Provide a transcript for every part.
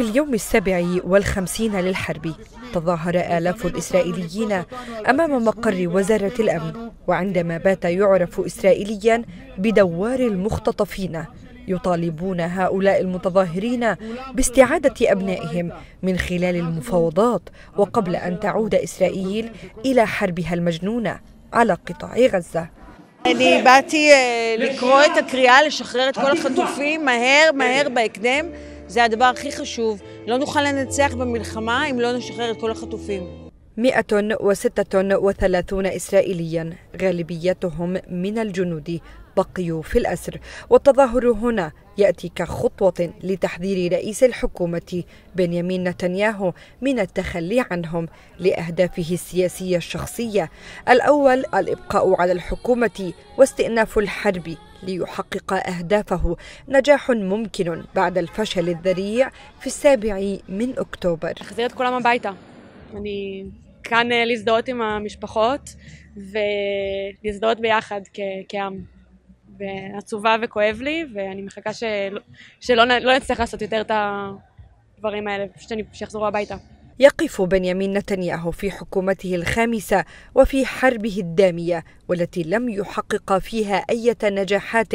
في اليوم السابع والخمسين للحرب تظاهر آلاف الإسرائيليين أمام مقر وزارة الأمن وعندما بات يعرف إسرائيليا بدوار المختطفين يطالبون هؤلاء المتظاهرين باستعادة أبنائهم من خلال المفاوضات وقبل أن تعود إسرائيل إلى حربها المجنونة على قطاع غزة אני באתי לקרוא את הקריאה לשחרר את כל החטופים מהר, מהר, בהקדם. זה הדבר הכי חשוב. לא נוכל לנצח במלחמה אם לא נשחרר את כל החטופים. 136 إسرائيليا غالبيتهم من الجنود بقيوا في الأسر والتظاهر هنا يأتي كخطوة لتحذير رئيس الحكومة بنيامين نتنياهو من التخلي عنهم لأهدافه السياسية الشخصية الأول الإبقاء على الحكومة واستئناف الحرب ليحقق أهدافه نجاح ممكن بعد الفشل الذريع في السابع من أكتوبر خزيت كולם הביתה. אני כאן להזדהות עם המשפחות ולהזדהות ביחד כ- כעם. ועצובה וכואב לי, ואני מחכה של... שלא, שלא נצטרך לעשות יותר את הדברים האלה, שאני... שיחזרו הביתה. يقف بنيامين نتنياهو في حكومته الخامسة وفي حربه الدامية والتي لم يحقق فيها أي نجاحات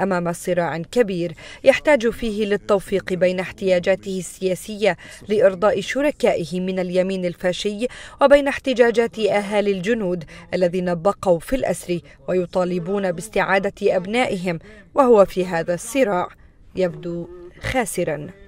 أمام صراع كبير يحتاج فيه للتوفيق بين احتياجاته السياسية لإرضاء شركائه من اليمين الفاشي وبين احتجاجات أهالي الجنود الذين بقوا في الأسر ويطالبون باستعادة أبنائهم وهو في هذا الصراع يبدو خاسرا